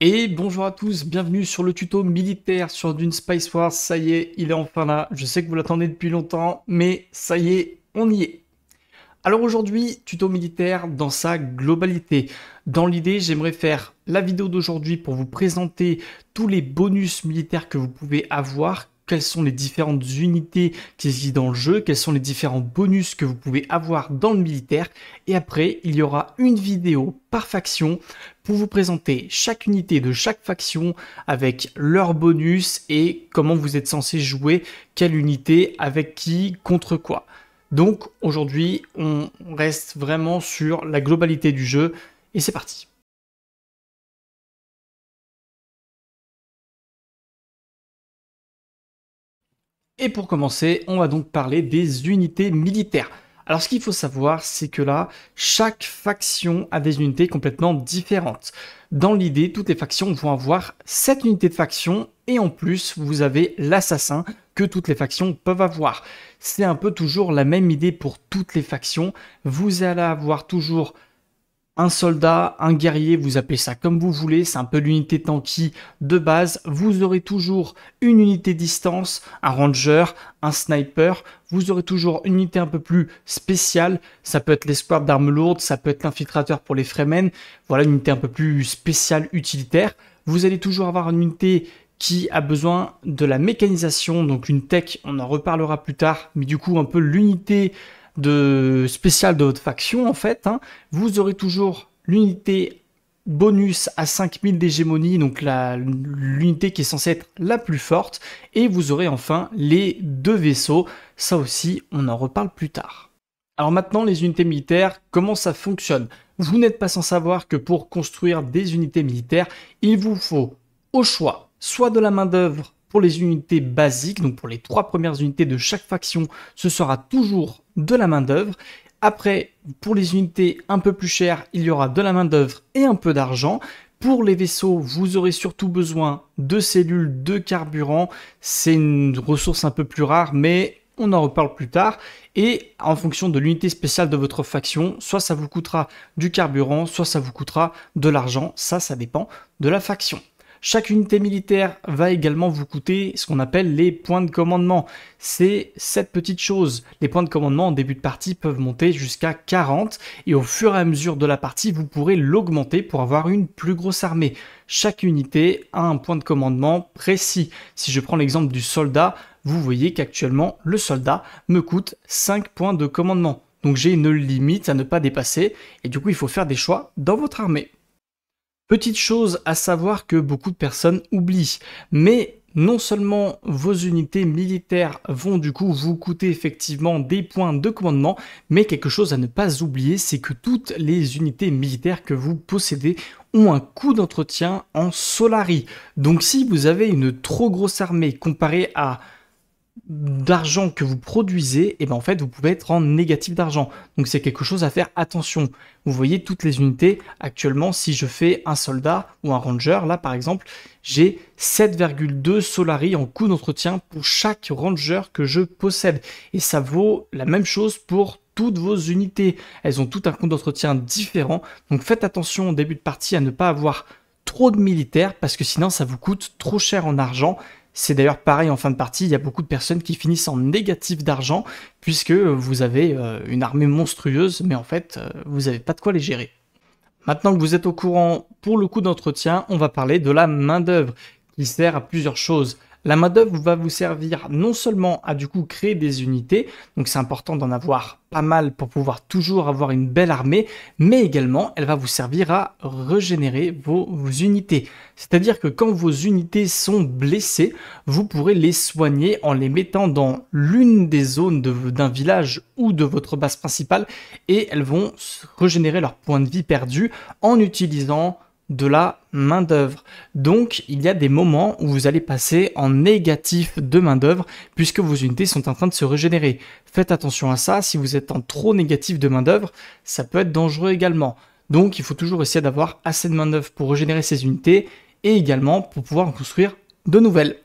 Et bonjour à tous, bienvenue sur le tuto militaire sur Dune Spice Wars. Ça y est, il est enfin là. Je sais que vous l'attendez depuis longtemps, mais ça y est, on y est. Alors aujourd'hui, tuto militaire dans sa globalité. Dans l'idée, j'aimerais faire la vidéo d'aujourd'hui pour vous présenter tous les bonus militaires que vous pouvez avoir quelles sont les différentes unités qui existent dans le jeu, quels sont les différents bonus que vous pouvez avoir dans le militaire. Et après, il y aura une vidéo par faction pour vous présenter chaque unité de chaque faction avec leurs bonus et comment vous êtes censé jouer quelle unité avec qui, contre quoi. Donc aujourd'hui, on reste vraiment sur la globalité du jeu et c'est parti. Et pour commencer, on va donc parler des unités militaires. Alors ce qu'il faut savoir, c'est que là, chaque faction a des unités complètement différentes. Dans l'idée, toutes les factions vont avoir 7 unités de faction, et en plus, vous avez l'assassin que toutes les factions peuvent avoir. C'est un peu toujours la même idée pour toutes les factions. Vous allez avoir toujours un soldat, un guerrier, vous appelez ça comme vous voulez, c'est un peu l'unité tanky de base. Vous aurez toujours une unité distance, un ranger, un sniper. Vous aurez toujours une unité un peu plus spéciale. Ça peut être l'escouade d'armes lourdes, ça peut être l'infiltrateur pour les Fremen. Voilà, une unité un peu plus spéciale, utilitaire. Vous allez toujours avoir une unité qui a besoin de la mécanisation, donc une tech, on en reparlera plus tard, mais du coup un peu l'unité de spécial de votre faction, en fait, hein. vous aurez toujours l'unité bonus à 5000 d'hégémonie, donc l'unité qui est censée être la plus forte, et vous aurez enfin les deux vaisseaux, ça aussi on en reparle plus tard. Alors maintenant les unités militaires, comment ça fonctionne Vous n'êtes pas sans savoir que pour construire des unités militaires, il vous faut au choix soit de la main d'œuvre pour les unités basiques, donc pour les trois premières unités de chaque faction, ce sera toujours de la main-d'œuvre. Après, pour les unités un peu plus chères, il y aura de la main-d'œuvre et un peu d'argent. Pour les vaisseaux, vous aurez surtout besoin de cellules, de carburant. C'est une ressource un peu plus rare, mais on en reparle plus tard. Et en fonction de l'unité spéciale de votre faction, soit ça vous coûtera du carburant, soit ça vous coûtera de l'argent. Ça, ça dépend de la faction. Chaque unité militaire va également vous coûter ce qu'on appelle les points de commandement. C'est cette petite chose. Les points de commandement en début de partie peuvent monter jusqu'à 40 et au fur et à mesure de la partie, vous pourrez l'augmenter pour avoir une plus grosse armée. Chaque unité a un point de commandement précis. Si je prends l'exemple du soldat, vous voyez qu'actuellement le soldat me coûte 5 points de commandement. Donc j'ai une limite à ne pas dépasser et du coup il faut faire des choix dans votre armée. Petite chose à savoir que beaucoup de personnes oublient, mais non seulement vos unités militaires vont du coup vous coûter effectivement des points de commandement, mais quelque chose à ne pas oublier, c'est que toutes les unités militaires que vous possédez ont un coût d'entretien en Solari. Donc si vous avez une trop grosse armée comparée à d'argent que vous produisez, et eh ben en fait vous pouvez être en négatif d'argent. Donc c'est quelque chose à faire attention. Vous voyez toutes les unités actuellement, si je fais un soldat ou un ranger, là par exemple, j'ai 7,2 Solari en coût d'entretien pour chaque ranger que je possède. Et ça vaut la même chose pour toutes vos unités. Elles ont tout un coût d'entretien différent. Donc faites attention au début de partie à ne pas avoir trop de militaires parce que sinon ça vous coûte trop cher en argent c'est d'ailleurs pareil en fin de partie, il y a beaucoup de personnes qui finissent en négatif d'argent, puisque vous avez euh, une armée monstrueuse, mais en fait, euh, vous n'avez pas de quoi les gérer. Maintenant que vous êtes au courant pour le coup d'entretien, on va parler de la main-d'œuvre, qui sert à plusieurs choses. La main va vous servir non seulement à du coup créer des unités, donc c'est important d'en avoir pas mal pour pouvoir toujours avoir une belle armée, mais également elle va vous servir à régénérer vos, unités. C'est-à-dire que quand vos unités sont blessées, vous pourrez les soigner en les mettant dans l'une des zones d'un village ou de votre base principale et elles vont régénérer leurs points de vie perdus en utilisant de la main-d'œuvre. Donc, il y a des moments où vous allez passer en négatif de main-d'œuvre puisque vos unités sont en train de se régénérer. Faites attention à ça, si vous êtes en trop négatif de main-d'œuvre, ça peut être dangereux également. Donc, il faut toujours essayer d'avoir assez de main-d'œuvre pour régénérer ces unités et également pour pouvoir en construire de nouvelles.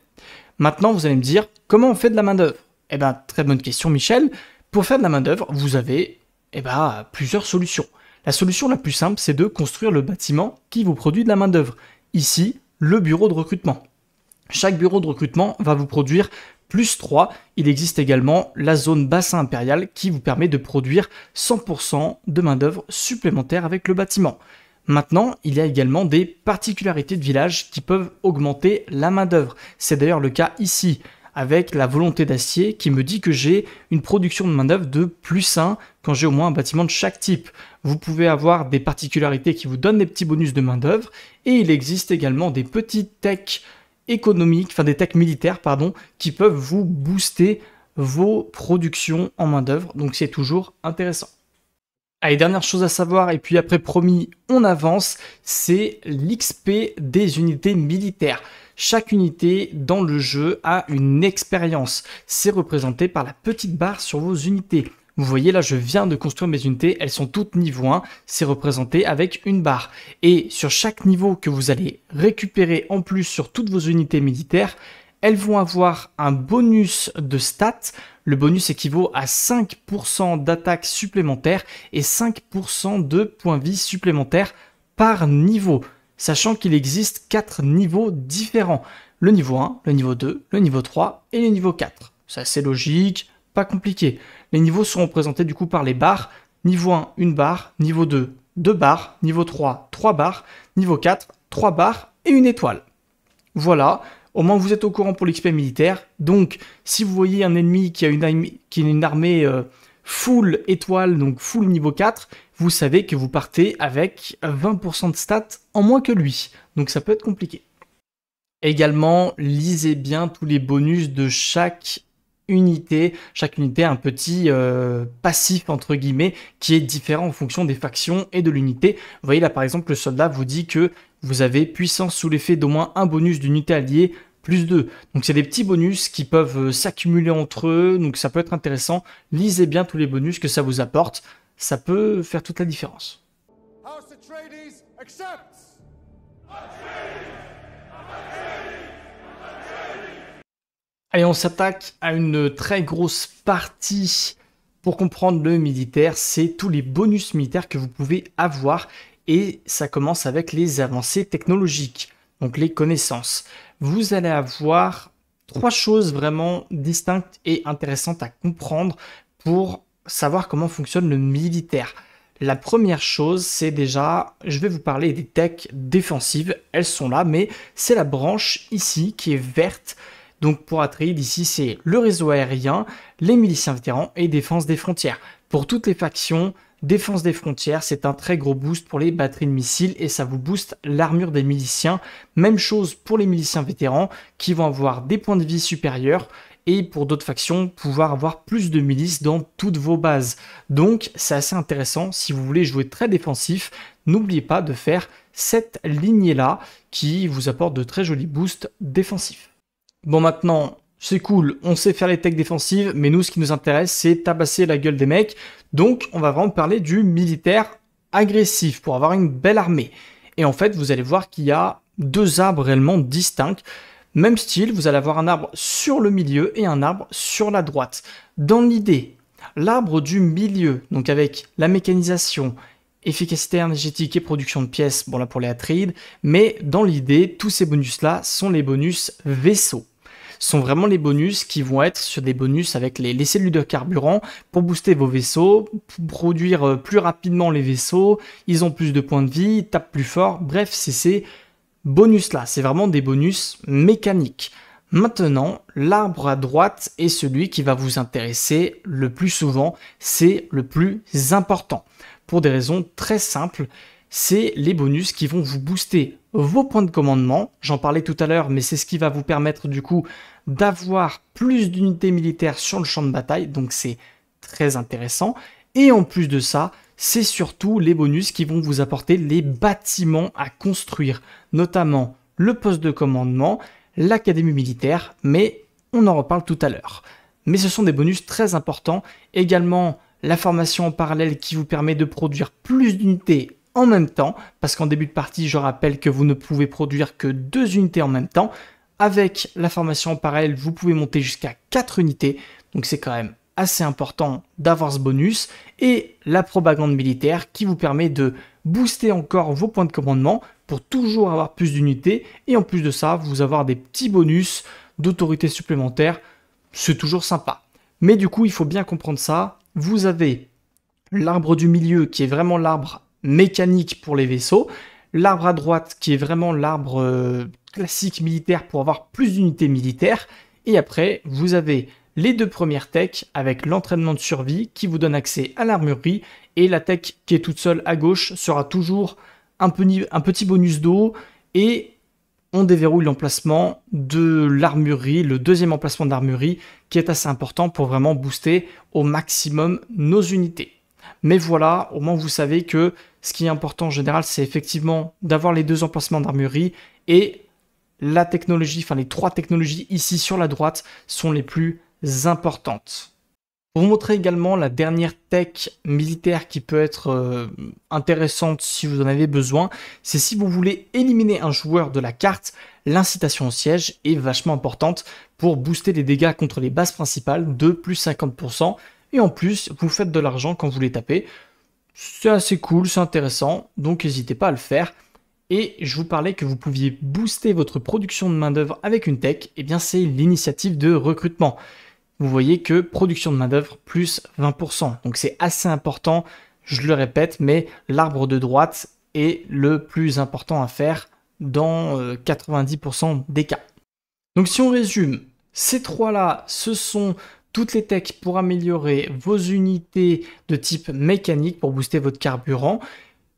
Maintenant, vous allez me dire comment on fait de la main-d'œuvre Eh bien, très bonne question, Michel. Pour faire de la main-d'œuvre, vous avez eh ben, plusieurs solutions. La solution la plus simple, c'est de construire le bâtiment qui vous produit de la main-d'œuvre. Ici, le bureau de recrutement. Chaque bureau de recrutement va vous produire plus 3. Il existe également la zone bassin impérial qui vous permet de produire 100% de main-d'œuvre supplémentaire avec le bâtiment. Maintenant, il y a également des particularités de village qui peuvent augmenter la main-d'œuvre. C'est d'ailleurs le cas ici avec la volonté d'acier qui me dit que j'ai une production de main-d'œuvre de plus 1 quand j'ai au moins un bâtiment de chaque type vous pouvez avoir des particularités qui vous donnent des petits bonus de main-d'œuvre, et il existe également des petites techs économiques, enfin des techs militaires, pardon, qui peuvent vous booster vos productions en main-d'œuvre, donc c'est toujours intéressant. Allez, dernière chose à savoir, et puis après promis, on avance, c'est l'XP des unités militaires. Chaque unité dans le jeu a une expérience. C'est représenté par la petite barre sur vos unités. Vous voyez là, je viens de construire mes unités, elles sont toutes niveau 1, c'est représenté avec une barre. Et sur chaque niveau que vous allez récupérer en plus sur toutes vos unités militaires, elles vont avoir un bonus de stats. Le bonus équivaut à 5% d'attaque supplémentaire et 5% de points vie supplémentaires par niveau, sachant qu'il existe 4 niveaux différents. Le niveau 1, le niveau 2, le niveau 3 et le niveau 4. Ça C'est logique, pas compliqué. Les niveaux sont représentés du coup par les barres. Niveau 1, une barre. Niveau 2, deux barres. Niveau 3, trois barres. Niveau 4, trois barres et une étoile. Voilà, au moins vous êtes au courant pour l'expert militaire. Donc, si vous voyez un ennemi qui a une, armée, euh, full étoile, donc full niveau 4, vous savez que vous partez avec 20% de stats en moins que lui. Donc ça peut être compliqué. Également, lisez bien tous les bonus de chaque chaque unité a un petit euh, passif entre guillemets qui est différent en fonction des factions et de l'unité. Vous voyez là par exemple le soldat vous dit que vous avez puissance sous l'effet d'au moins un bonus d'unité alliée plus 2. Donc c'est des petits bonus qui peuvent euh, s'accumuler entre eux, donc ça peut être intéressant. Lisez bien tous les bonus que ça vous apporte, ça peut faire toute la différence. Allez, on s'attaque à une très grosse partie pour comprendre le militaire. C'est tous les bonus militaires que vous pouvez avoir et ça commence avec les avancées technologiques, donc les connaissances. Vous allez avoir trois choses vraiment distinctes et intéressantes à comprendre pour savoir comment fonctionne le militaire. La première chose, c'est déjà, je vais vous parler des techs défensives, elles sont là, mais c'est la branche ici qui est verte donc pour Atreid, ici, c'est le réseau aérien, les miliciens vétérans et défense des frontières. Pour toutes les factions, défense des frontières, c'est un très gros boost pour les batteries de missiles et ça vous booste l'armure des miliciens. Même chose pour les miliciens vétérans qui vont avoir des points de vie supérieurs et pour d'autres factions, pouvoir avoir plus de milices dans toutes vos bases. Donc c'est assez intéressant si vous voulez jouer très défensif, n'oubliez pas de faire cette lignée là qui vous apporte de très jolis boosts défensifs bon maintenant, c'est cool, on sait faire les techs défensives, mais nous, ce qui nous intéresse, c'est tabasser la gueule des mecs. Donc, on va vraiment parler du militaire agressif pour avoir une belle armée. Et en fait, vous allez voir qu'il y a deux arbres réellement distincts. Même style, vous allez avoir un arbre sur le milieu et un arbre sur la droite. Dans l'idée, l'arbre du milieu, donc avec la mécanisation, efficacité énergétique et production de pièces, bon là pour les Atrides, mais dans l'idée, tous ces bonus-là sont les bonus vaisseaux sont vraiment les bonus qui vont être sur des bonus avec les, les cellules de carburant pour booster vos vaisseaux, produire euh, plus rapidement les vaisseaux, ils ont plus de points de vie, ils tapent plus fort, bref, c'est ces bonus-là, c'est vraiment des bonus mécaniques. Maintenant, l'arbre à droite est celui qui va vous intéresser le plus souvent, c'est le plus important. Pour des raisons très simples, c'est les bonus qui vont vous booster vos points de commandement. J'en parlais tout à l'heure, mais c'est ce qui va vous permettre du coup d'avoir plus d'unités militaires sur le champ de bataille, donc c'est très intéressant. Et en plus de ça, c'est surtout les bonus qui vont vous apporter les bâtiments à construire, notamment le poste de commandement, l'académie militaire, mais on en reparle tout à l'heure. Mais ce sont des bonus très importants, également la formation en parallèle qui vous permet de produire plus d'unités en même temps, parce qu'en début de partie, je rappelle que vous ne pouvez produire que deux unités en même temps, avec la formation en parallèle, vous pouvez monter jusqu'à 4 unités, donc c'est quand même assez important d'avoir ce bonus, et la propagande militaire qui vous permet de booster encore vos points de commandement pour toujours avoir plus d'unités, et en plus de ça, vous avoir des petits bonus d'autorité supplémentaire, c'est toujours sympa. Mais du coup, il faut bien comprendre ça, vous avez l'arbre du milieu qui est vraiment l'arbre mécanique pour les vaisseaux, l'arbre à droite qui est vraiment l'arbre euh, classique militaire pour avoir plus d'unités militaires. Et après, vous avez les deux premières techs avec l'entraînement de survie qui vous donne accès à l'armurerie et la tech qui est toute seule à gauche sera toujours un, petit bonus d'eau et on déverrouille l'emplacement de l'armurerie, le deuxième emplacement d'armurerie qui est assez important pour vraiment booster au maximum nos unités. Mais voilà, au moins vous savez que ce qui est important en général, c'est effectivement d'avoir les deux emplacements d'armurerie et la technologie, enfin les trois technologies ici sur la droite sont les plus importantes. Pour vous montrer également la dernière tech militaire qui peut être euh, intéressante si vous en avez besoin, c'est si vous voulez éliminer un joueur de la carte, l'incitation au siège est vachement importante pour booster les dégâts contre les bases principales de plus 50%, et en plus vous faites de l'argent quand vous les tapez. C'est assez cool, c'est intéressant, donc n'hésitez pas à le faire et je vous parlais que vous pouviez booster votre production de main-d'œuvre avec une tech, et eh bien c'est l'initiative de recrutement. Vous voyez que production de main-d'œuvre plus 20%. Donc c'est assez important, je le répète, mais l'arbre de droite est le plus important à faire dans 90% euh, des cas. Donc si on résume, ces trois-là, ce sont toutes les techs pour améliorer vos unités de type mécanique pour booster votre carburant.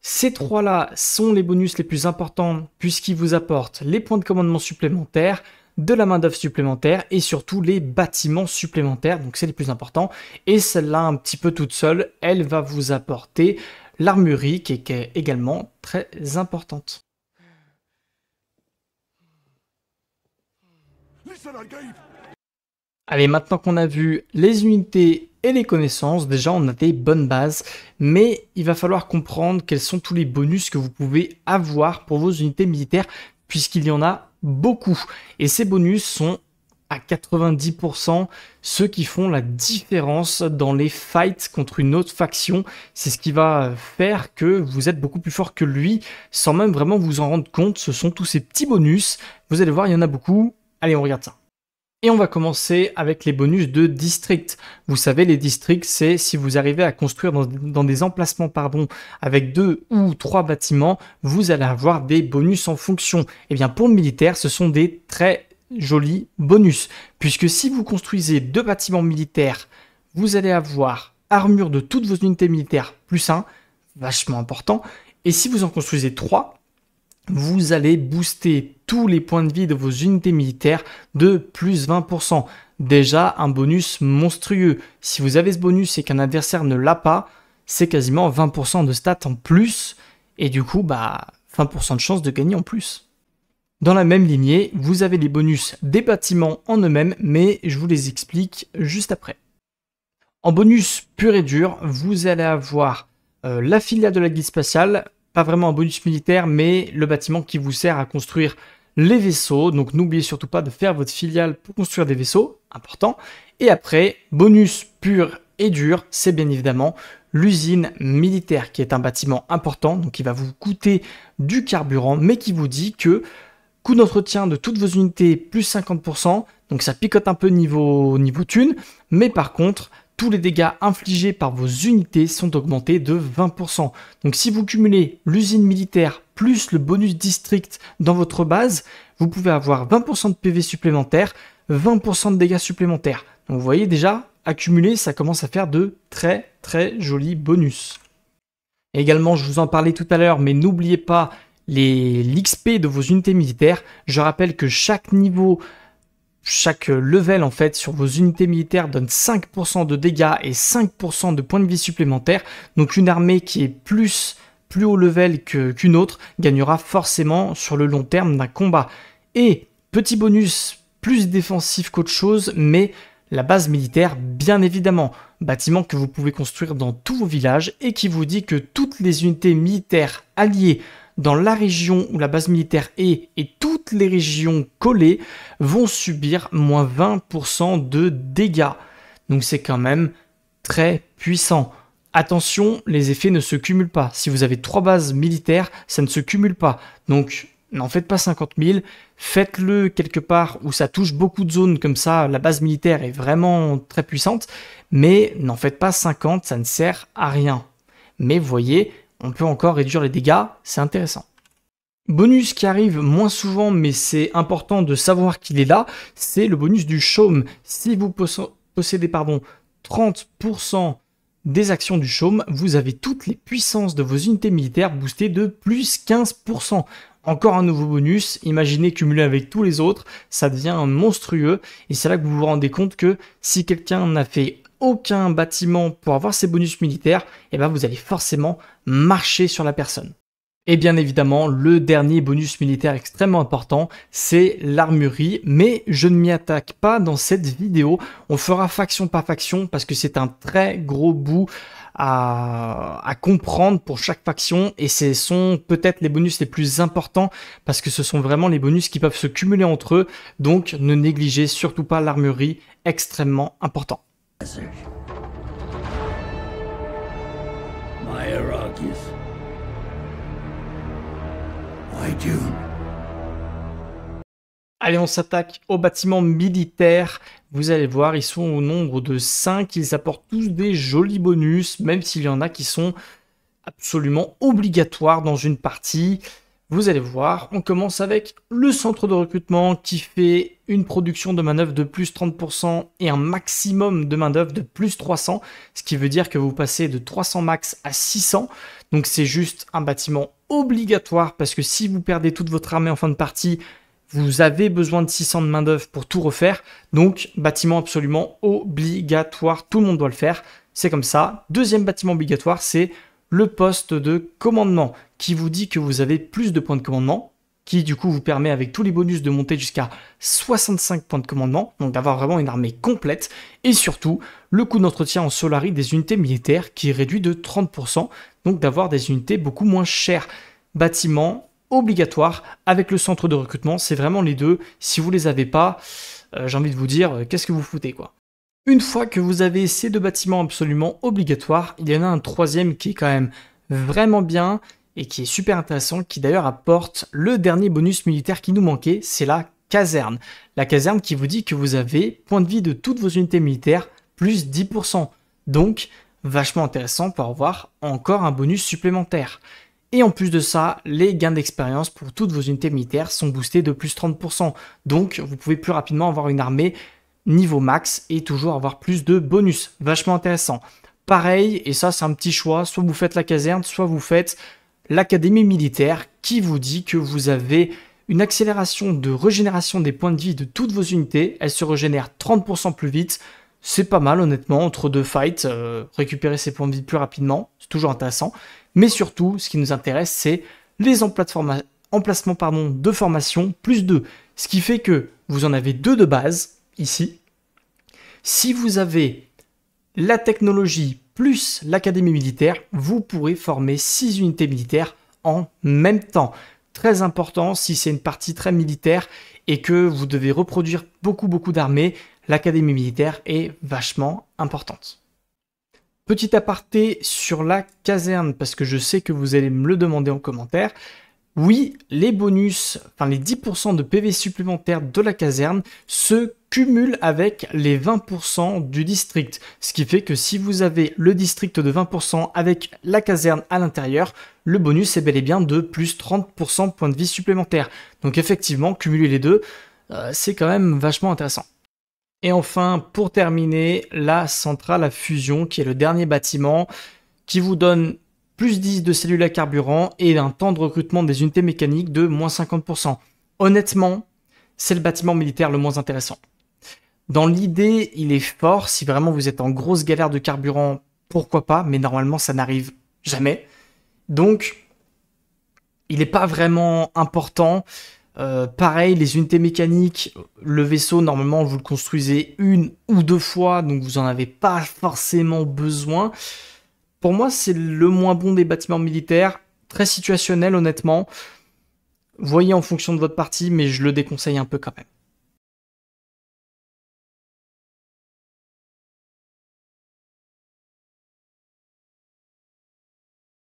Ces trois-là sont les bonus les plus importants puisqu'ils vous apportent les points de commandement supplémentaires, de la main-d'œuvre supplémentaire et surtout les bâtiments supplémentaires. Donc c'est les plus importants. Et celle-là, un petit peu toute seule, elle va vous apporter l'armurerie qui est également très importante. Allez, maintenant qu'on a vu les unités et les connaissances, déjà on a des bonnes bases, mais il va falloir comprendre quels sont tous les bonus que vous pouvez avoir pour vos unités militaires, puisqu'il y en a beaucoup. Et ces bonus sont à 90% ceux qui font la différence dans les fights contre une autre faction. C'est ce qui va faire que vous êtes beaucoup plus fort que lui sans même vraiment vous en rendre compte. Ce sont tous ces petits bonus. Vous allez voir, il y en a beaucoup. Allez, on regarde ça. Et on va commencer avec les bonus de district. Vous savez, les districts, c'est si vous arrivez à construire dans, des emplacements pardon, avec deux ou trois bâtiments, vous allez avoir des bonus en fonction. Et eh bien pour le militaire, ce sont des très jolis bonus. Puisque si vous construisez deux bâtiments militaires, vous allez avoir armure de toutes vos unités militaires plus un. vachement important. Et si vous en construisez trois, vous allez booster tous les points de vie de vos unités militaires de plus 20%. Déjà un bonus monstrueux. Si vous avez ce bonus et qu'un adversaire ne l'a pas, c'est quasiment 20% de stats en plus. Et du coup, bah, 20% de chance de gagner en plus. Dans la même lignée, vous avez les bonus des bâtiments en eux-mêmes, mais je vous les explique juste après. En bonus pur et dur, vous allez avoir euh, la filiale de la guide spatiale, pas vraiment un bonus militaire, mais le bâtiment qui vous sert à construire les vaisseaux. Donc n'oubliez surtout pas de faire votre filiale pour construire des vaisseaux, important. Et après, bonus pur et dur, c'est bien évidemment l'usine militaire qui est un bâtiment important, donc qui va vous coûter du carburant, mais qui vous dit que coût d'entretien de toutes vos unités plus 50%, donc ça picote un peu niveau, niveau thune, mais par contre, tous les dégâts infligés par vos unités sont augmentés de 20%. Donc si vous cumulez l'usine militaire plus le bonus district dans votre base, vous pouvez avoir 20% de PV supplémentaires, 20% de dégâts supplémentaires. Donc vous voyez déjà, accumuler, ça commence à faire de très très jolis bonus. également, je vous en parlais tout à l'heure, mais n'oubliez pas l'XP de vos unités militaires. Je rappelle que chaque niveau chaque level en fait sur vos unités militaires donne 5% de dégâts et 5% de points de vie supplémentaires. Donc une armée qui est plus plus haut level qu'une autre gagnera forcément sur le long terme d'un combat. Et petit bonus plus défensif qu'autre chose, mais la base militaire bien évidemment, bâtiment que vous pouvez construire dans tous vos villages et qui vous dit que toutes les unités militaires alliées dans la région où la base militaire est et toutes les régions collées vont subir moins 20% de dégâts. Donc c'est quand même très puissant. Attention, les effets ne se cumulent pas. Si vous avez trois bases militaires, ça ne se cumule pas. Donc n'en faites pas 50 000, faites-le quelque part où ça touche beaucoup de zones comme ça, la base militaire est vraiment très puissante, mais n'en faites pas 50, ça ne sert à rien. Mais voyez, on peut encore réduire les dégâts, c'est intéressant. Bonus qui arrive moins souvent, mais c'est important de savoir qu'il est là, c'est le bonus du chaume. Si vous possédez pardon, 30% des actions du chaume, vous avez toutes les puissances de vos unités militaires boostées de plus 15%. Encore un nouveau bonus, imaginez cumuler avec tous les autres, ça devient monstrueux, et c'est là que vous vous rendez compte que si quelqu'un n'a fait aucun bâtiment pour avoir ses bonus militaires, et eh ben vous allez forcément marcher sur la personne. Et bien évidemment, le dernier bonus militaire extrêmement important, c'est l'armurerie, mais je ne m'y attaque pas dans cette vidéo, on fera faction par faction parce que c'est un très gros bout à, comprendre pour chaque faction et ce sont peut-être les bonus les plus importants parce que ce sont vraiment les bonus qui peuvent se cumuler entre eux, donc ne négligez surtout pas l'armurerie, extrêmement important. Allez, on s'attaque aux bâtiments militaires. Vous allez voir, ils sont au nombre de 5. Ils apportent tous des jolis bonus, même s'il y en a qui sont absolument obligatoires dans une partie. Vous allez voir, on commence avec le centre de recrutement qui fait une production de main-d'œuvre de plus 30% et un maximum de main-d'œuvre de plus 300, ce qui veut dire que vous passez de 300 max à 600. Donc c'est juste un bâtiment obligatoire parce que si vous perdez toute votre armée en fin de partie, vous avez besoin de 600 de main-d'œuvre pour tout refaire. Donc bâtiment absolument obligatoire, tout le monde doit le faire. C'est comme ça. Deuxième bâtiment obligatoire, c'est le poste de commandement qui vous dit que vous avez plus de points de commandement, qui du coup vous permet avec tous les bonus de monter jusqu'à 65 points de commandement, donc d'avoir vraiment une armée complète, et surtout le coût d'entretien en Solari des unités militaires qui est réduit de 30%, donc d'avoir des unités beaucoup moins chères. Bâtiment, obligatoire, avec le centre de recrutement, c'est vraiment les deux, si vous les avez pas, euh, j'ai envie de vous dire, euh, qu'est-ce que vous foutez quoi une fois que vous avez ces deux bâtiments absolument obligatoires, il y en a un troisième qui est quand même vraiment bien et qui est super intéressant, qui d'ailleurs apporte le dernier bonus militaire qui nous manquait, c'est la caserne. La caserne qui vous dit que vous avez point de vie de toutes vos unités militaires plus 10%. Donc, vachement intéressant pour avoir encore un bonus supplémentaire. Et en plus de ça, les gains d'expérience pour toutes vos unités militaires sont boostés de plus 30%. Donc vous pouvez plus rapidement avoir une armée niveau max et toujours avoir plus de bonus. Vachement intéressant. Pareil, et ça c'est un petit choix, soit vous faites la caserne, soit vous faites l'académie militaire qui vous dit que vous avez une accélération de régénération des points de vie de toutes vos unités. Elles se régénèrent 30% plus vite. C'est pas mal honnêtement, entre deux fights, euh, récupérer ses points de vie plus rapidement, c'est toujours intéressant. Mais surtout, ce qui nous intéresse, c'est les emplacements de formation plus 2. Ce qui fait que vous en avez deux de base, ici, si vous avez la technologie plus l'académie militaire, vous pourrez former 6 unités militaires en même temps. Très important si c'est une partie très militaire et que vous devez reproduire beaucoup beaucoup d'armées, l'académie militaire est vachement importante. Petit aparté sur la caserne, parce que je sais que vous allez me le demander en commentaire. Oui, les bonus, enfin les 10% de PV supplémentaires de la caserne se cumulent avec les 20% du district. Ce qui fait que si vous avez le district de 20% avec la caserne à l'intérieur, le bonus est bel et bien de plus 30% points de vie supplémentaires. Donc effectivement, cumuler les deux, euh, c'est quand même vachement intéressant. Et enfin, pour terminer, la centrale à fusion, qui est le dernier bâtiment, qui vous donne plus 10 de cellules à carburant et un temps de recrutement des unités mécaniques de moins 50%. Honnêtement, c'est le bâtiment militaire le moins intéressant. Dans l'idée, il est fort. Si vraiment vous êtes en grosse galère de carburant, pourquoi pas, mais normalement ça n'arrive jamais. Donc, il n'est pas vraiment important. Euh, pareil, les unités mécaniques, le vaisseau, normalement, vous le construisez une ou deux fois, donc vous n'en avez pas forcément besoin. Pour moi, c'est le moins bon des bâtiments militaires. Très situationnel, honnêtement. Voyez en fonction de votre partie, mais je le déconseille un peu quand même.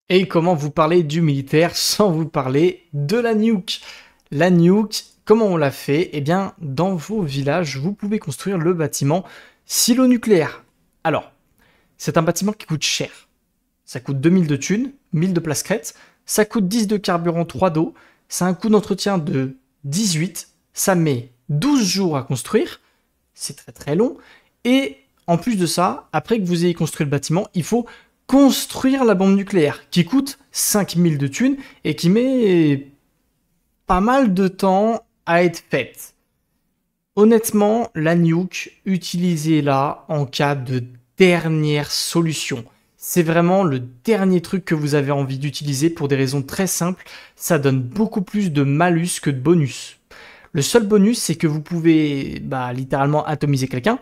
Et comment vous parler du militaire sans vous parler de la nuke La nuke, comment on l'a fait Eh bien, dans vos villages, vous pouvez construire le bâtiment silo nucléaire. Alors, c'est un bâtiment qui coûte cher ça coûte 2000 de thunes, 1000 de place ça coûte 10 de carburant, 3 d'eau, c'est un coût d'entretien de 18, ça met 12 jours à construire, c'est très très long, et en plus de ça, après que vous ayez construit le bâtiment, il faut construire la bombe nucléaire, qui coûte 5000 de thunes et qui met pas mal de temps à être faite. Honnêtement, la nuke, utilisez-la en cas de dernière solution. C'est vraiment le dernier truc que vous avez envie d'utiliser pour des raisons très simples, ça donne beaucoup plus de malus que de bonus. Le seul bonus, c'est que vous pouvez bah, littéralement atomiser quelqu'un,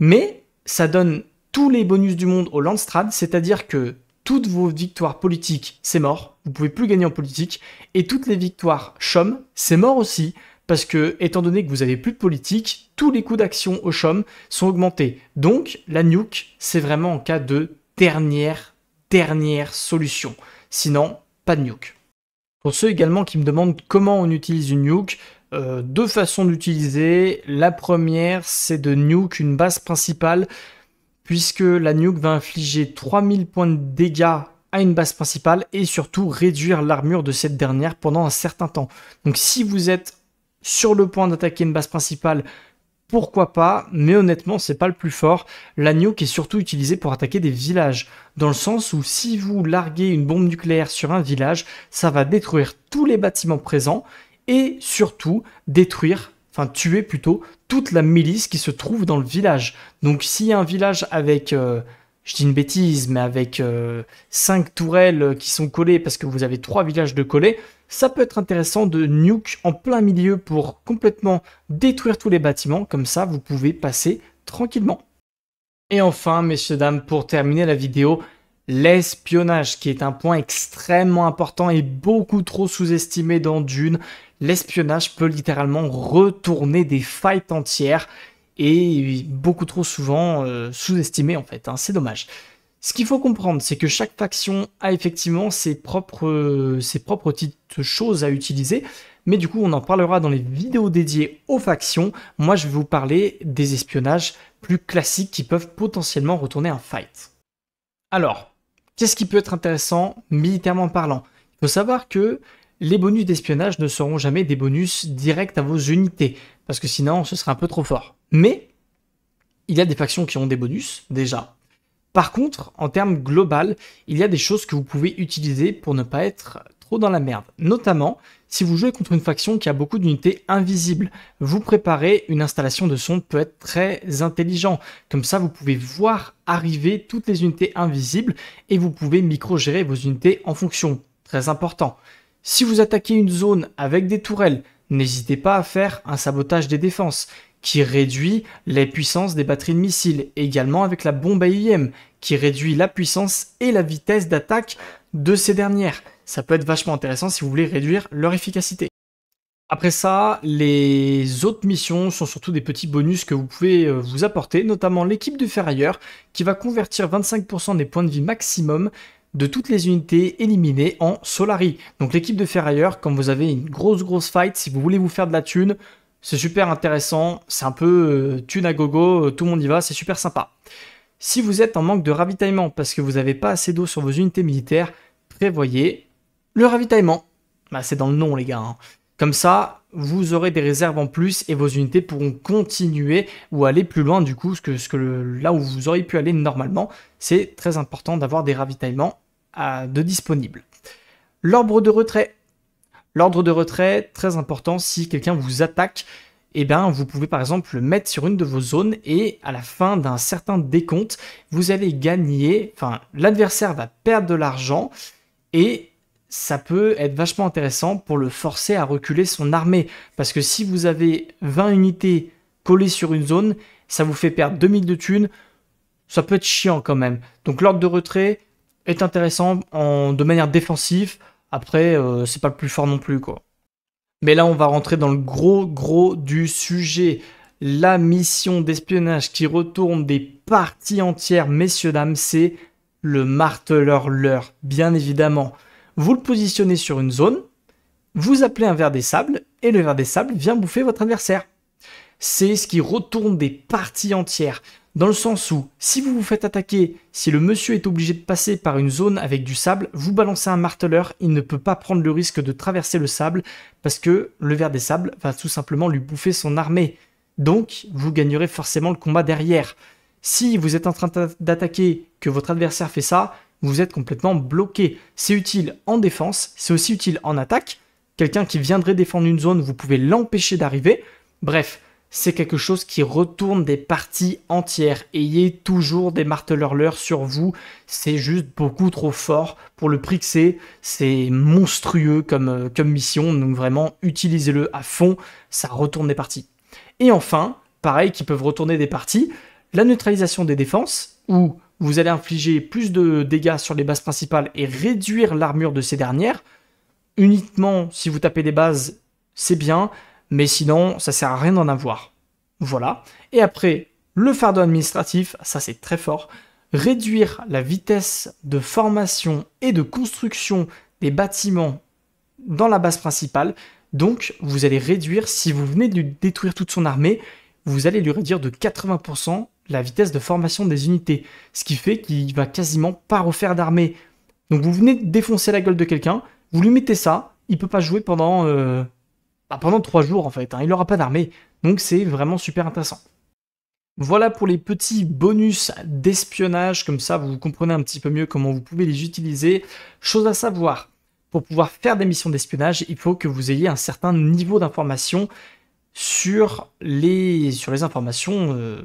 mais ça donne tous les bonus du monde au Landstrad, c'est-à-dire que toutes vos victoires politiques, c'est mort, vous pouvez plus gagner en politique, et toutes les victoires chôme, c'est mort aussi, parce que, étant donné que vous avez plus de politique, tous les coûts d'action au chôme sont augmentés. Donc, la nuke, c'est vraiment en cas de dernière, dernière solution. Sinon, pas de nuke. Pour ceux également qui me demandent comment on utilise une nuke, euh, deux façons d'utiliser. La première, c'est de nuke une base principale, puisque la nuke va infliger 3000 points de dégâts à une base principale et surtout réduire l'armure de cette dernière pendant un certain temps. Donc si vous êtes sur le point d'attaquer une base principale pourquoi pas, mais honnêtement, c'est pas le plus fort. L'agneau qui est surtout utilisé pour attaquer des villages, dans le sens où si vous larguez une bombe nucléaire sur un village, ça va détruire tous les bâtiments présents et surtout détruire, enfin tuer plutôt, toute la milice qui se trouve dans le village. Donc s'il y a un village avec euh, je dis une bêtise, mais avec 5 euh, tourelles qui sont collées parce que vous avez 3 villages de collés, ça peut être intéressant de nuke en plein milieu pour complètement détruire tous les bâtiments, comme ça vous pouvez passer tranquillement. Et enfin, messieurs, dames, pour terminer la vidéo, l'espionnage, qui est un point extrêmement important et beaucoup trop sous-estimé dans Dune. L'espionnage peut littéralement retourner des fights entières et beaucoup trop souvent euh, sous-estimé en fait, hein. c'est dommage. Ce qu'il faut comprendre, c'est que chaque faction a effectivement ses propres, ses propres petites choses à utiliser, mais du coup on en parlera dans les vidéos dédiées aux factions. Moi je vais vous parler des espionnages plus classiques qui peuvent potentiellement retourner un fight. Alors, qu'est-ce qui peut être intéressant militairement parlant Il faut savoir que les bonus d'espionnage ne seront jamais des bonus directs à vos unités, parce que sinon ce serait un peu trop fort. Mais il y a des factions qui ont des bonus déjà, par contre, en termes global, il y a des choses que vous pouvez utiliser pour ne pas être trop dans la merde. Notamment, si vous jouez contre une faction qui a beaucoup d'unités invisibles, vous préparez une installation de sonde peut être très intelligent. Comme ça, vous pouvez voir arriver toutes les unités invisibles et vous pouvez micro-gérer vos unités en fonction. Très important. Si vous attaquez une zone avec des tourelles, n'hésitez pas à faire un sabotage des défenses qui réduit les puissances des batteries de missiles, également avec la bombe AIM, qui réduit la puissance et la vitesse d'attaque de ces dernières. Ça peut être vachement intéressant si vous voulez réduire leur efficacité. Après ça, les autres missions sont surtout des petits bonus que vous pouvez euh, vous apporter, notamment l'équipe de ferrailleur qui va convertir 25% des points de vie maximum de toutes les unités éliminées en Solari. Donc l'équipe de ferrailleur, quand vous avez une grosse grosse fight, si vous voulez vous faire de la thune, c'est super intéressant, c'est un peu euh, à gogo, euh, tout le monde y va, c'est super sympa. Si vous êtes en manque de ravitaillement parce que vous n'avez pas assez d'eau sur vos unités militaires, prévoyez le ravitaillement. Bah, c'est dans le nom les gars. Hein. Comme ça, vous aurez des réserves en plus et vos unités pourront continuer ou aller plus loin du coup, ce que, ce que là où vous auriez pu aller normalement. C'est très important d'avoir des ravitaillements à, euh, de disponibles. L'ordre de retrait. L'ordre de retrait, très important, si quelqu'un vous attaque, eh bien, vous pouvez par exemple le mettre sur une de vos zones et à la fin d'un certain décompte, vous allez gagner, enfin l'adversaire va perdre de l'argent et ça peut être vachement intéressant pour le forcer à reculer son armée. Parce que si vous avez 20 unités collées sur une zone, ça vous fait perdre 2000 de thunes, ça peut être chiant quand même. Donc l'ordre de retrait est intéressant en, de manière défensive, après, euh, c'est pas le plus fort non plus, quoi. Mais là, on va rentrer dans le gros gros du sujet. La mission d'espionnage qui retourne des parties entières, messieurs, dames, c'est le marteleur leur, bien évidemment. Vous le positionnez sur une zone, vous appelez un verre des sables, et le verre des sables vient bouffer votre adversaire. C'est ce qui retourne des parties entières. Dans le sens où, si vous vous faites attaquer, si le monsieur est obligé de passer par une zone avec du sable, vous balancez un marteleur, il ne peut pas prendre le risque de traverser le sable, parce que le ver des sables va tout simplement lui bouffer son armée. Donc, vous gagnerez forcément le combat derrière. Si vous êtes en train d'attaquer, que votre adversaire fait ça, vous êtes complètement bloqué. C'est utile en défense, c'est aussi utile en attaque. Quelqu'un qui viendrait défendre une zone, vous pouvez l'empêcher d'arriver. Bref, c'est quelque chose qui retourne des parties entières. Ayez toujours des martelurleurs sur vous, c'est juste beaucoup trop fort pour le prix que c'est. C'est monstrueux comme, euh, comme mission, donc vraiment utilisez-le à fond, ça retourne des parties. Et enfin, pareil, qui peuvent retourner des parties, la neutralisation des défenses, où vous allez infliger plus de dégâts sur les bases principales et réduire l'armure de ces dernières. Uniquement si vous tapez des bases, c'est bien, mais sinon, ça sert à rien d'en avoir. Voilà. Et après, le fardeau administratif, ça c'est très fort. Réduire la vitesse de formation et de construction des bâtiments dans la base principale. Donc, vous allez réduire, si vous venez de détruire toute son armée, vous allez lui réduire de 80% la vitesse de formation des unités. Ce qui fait qu'il va quasiment pas refaire d'armée. Donc, vous venez de défoncer la gueule de quelqu'un, vous lui mettez ça, il peut pas jouer pendant euh, bah, pendant trois jours en fait. Hein, il n'aura pas d'armée, donc c'est vraiment super intéressant. Voilà pour les petits bonus d'espionnage, comme ça vous comprenez un petit peu mieux comment vous pouvez les utiliser. Chose à savoir, pour pouvoir faire des missions d'espionnage, il faut que vous ayez un certain niveau d'information sur les, sur les informations euh,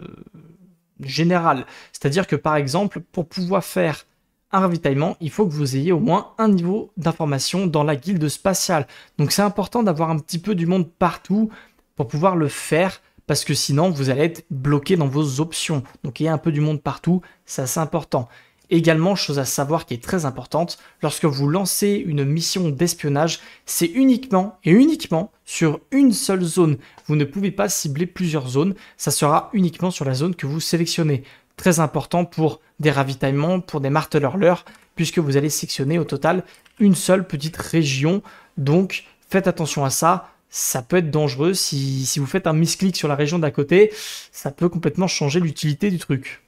générales. C'est-à-dire que par exemple, pour pouvoir faire un ravitaillement, il faut que vous ayez au moins un niveau d'information dans la guilde spatiale. Donc c'est important d'avoir un petit peu du monde partout pour pouvoir le faire parce que sinon vous allez être bloqué dans vos options. Donc il y a un peu du monde partout, ça c'est important. Également, chose à savoir qui est très importante, lorsque vous lancez une mission d'espionnage, c'est uniquement et uniquement sur une seule zone. Vous ne pouvez pas cibler plusieurs zones, ça sera uniquement sur la zone que vous sélectionnez très important pour des ravitaillements, pour des marteleurs leur puisque vous allez sectionner au total une seule petite région. Donc faites attention à ça, ça peut être dangereux. Si, si vous faites un misclic sur la région d'à côté, ça peut complètement changer l'utilité du truc.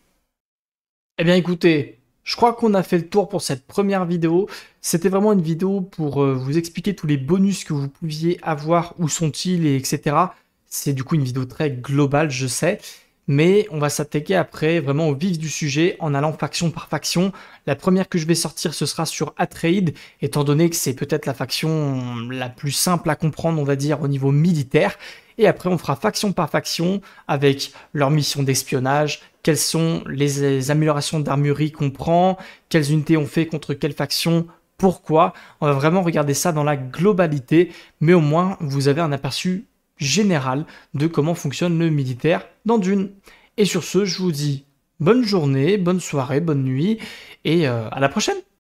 Eh bien écoutez, je crois qu'on a fait le tour pour cette première vidéo. C'était vraiment une vidéo pour euh, vous expliquer tous les bonus que vous pouviez avoir, où sont-ils, et etc. C'est du coup une vidéo très globale, je sais mais on va s'attaquer après vraiment au vif du sujet en allant faction par faction. La première que je vais sortir, ce sera sur Atreid, étant donné que c'est peut-être la faction la plus simple à comprendre, on va dire, au niveau militaire. Et après, on fera faction par faction avec leur mission d'espionnage, quelles sont les améliorations d'armurerie qu'on prend, quelles unités on fait contre quelle faction, pourquoi. On va vraiment regarder ça dans la globalité, mais au moins, vous avez un aperçu Général de comment fonctionne le militaire dans Dune. Et sur ce, je vous dis bonne journée, bonne soirée, bonne nuit, et euh, à la prochaine